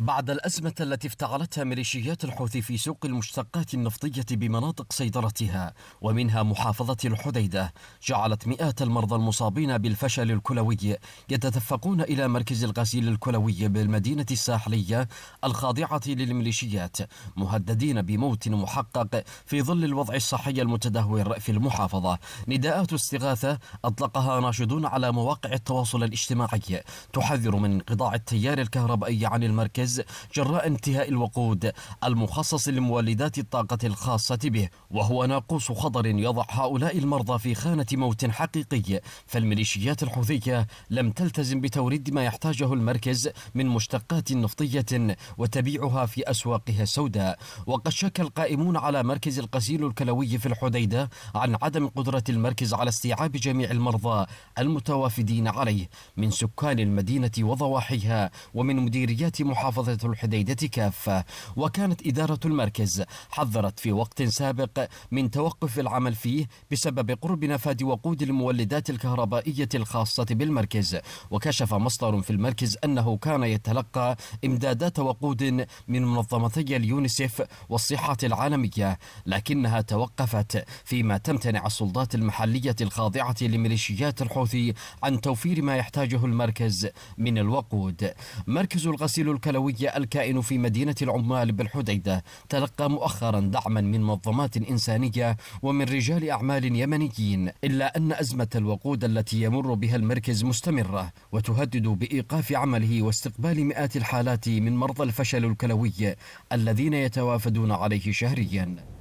بعد الأزمة التي افتعلتها ميليشيات الحوثي في سوق المشتقات النفطية بمناطق سيطرتها ومنها محافظة الحديدة جعلت مئات المرضى المصابين بالفشل الكلوي يتدفقون إلى مركز الغسيل الكلوي بالمدينة الساحلية الخاضعة للميليشيات مهددين بموت محقق في ظل الوضع الصحي المتدهور في المحافظة نداءات استغاثة أطلقها ناشدون على مواقع التواصل الاجتماعي تحذر من انقطاع التيار الكهربائي عن المركز المركز جراء انتهاء الوقود المخصص لمولدات الطاقة الخاصة به وهو ناقوس خطر يضع هؤلاء المرضى في خانة موت حقيقي فالميليشيات الحوثية لم تلتزم بتوريد ما يحتاجه المركز من مشتقات نفطية وتبيعها في أسواقها السوداء وقد شك القائمون على مركز القسيل الكلوي في الحديدة عن عدم قدرة المركز على استيعاب جميع المرضى المتوافدين عليه من سكان المدينة وضواحيها ومن مديريات محافظة محافظة الحديدة كافة وكانت إدارة المركز حذرت في وقت سابق من توقف العمل فيه بسبب قرب نفاد وقود المولدات الكهربائية الخاصة بالمركز وكشف مصدر في المركز أنه كان يتلقى إمدادات وقود من منظمتي اليونسيف والصحة العالمية لكنها توقفت فيما تمتنع السلطات المحلية الخاضعة لميليشيات الحوثي عن توفير ما يحتاجه المركز من الوقود مركز الغسيل الكلوي السورية الكائن في مدينة العمال بالحديدة تلقى مؤخرا دعما من منظمات إنسانية ومن رجال أعمال يمنيين إلا أن أزمة الوقود التي يمر بها المركز مستمرة وتهدد بإيقاف عمله واستقبال مئات الحالات من مرضى الفشل الكلوي الذين يتوافدون عليه شهريا